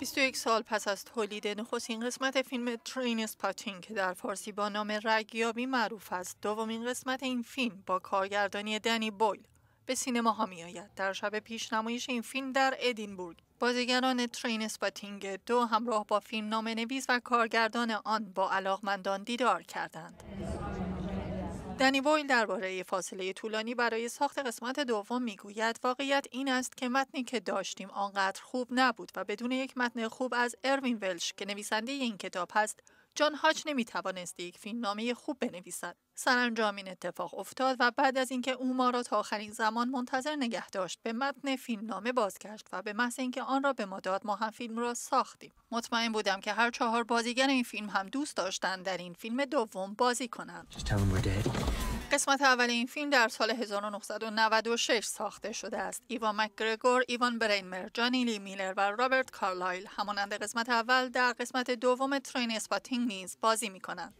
21 سال پس از تولید نخستین قسمت فیلم ترین اسپاتین که در فارسی با نام رگیابی معروف است دومین قسمت این فیلم با کارگردانی دنی بویل به سینما ها می در شب پیش نمایش این فیلم در ادینبورگ بازیگران ترین اسپاتینگ دو همراه با فیلم نام نویز و کارگردان آن با علاقمندان دیدار کردند دنی بویل درباره فاصله طولانی برای ساخت قسمت دوم میگوید واقعیت این است که متنی که داشتیم آنقدر خوب نبود و بدون یک متن خوب از اروین ولش که نویسنده این کتاب هست جان هاچ نمی توانست یک فیلمنامه خوب بنویسد سرانجام این اتفاق افتاد و بعد از اینکه او ما را تا آخرین زمان منتظر نگه داشت به متن نامه بازگشت و به محض اینکه آن را به ما داد ما هم فیلم را ساختیم مطمئن بودم که هر چهار بازیگر این فیلم هم دوست داشتند در این فیلم دوم بازی کنند قسمت اول این فیلم در سال 1996 ساخته شده است. ایوان مکگرگور، ایوان برینمر، جانی لی میلر و رابرت کارلایل همانند قسمت اول در قسمت دوم ترین اسپاتینگ نیز بازی می کنند.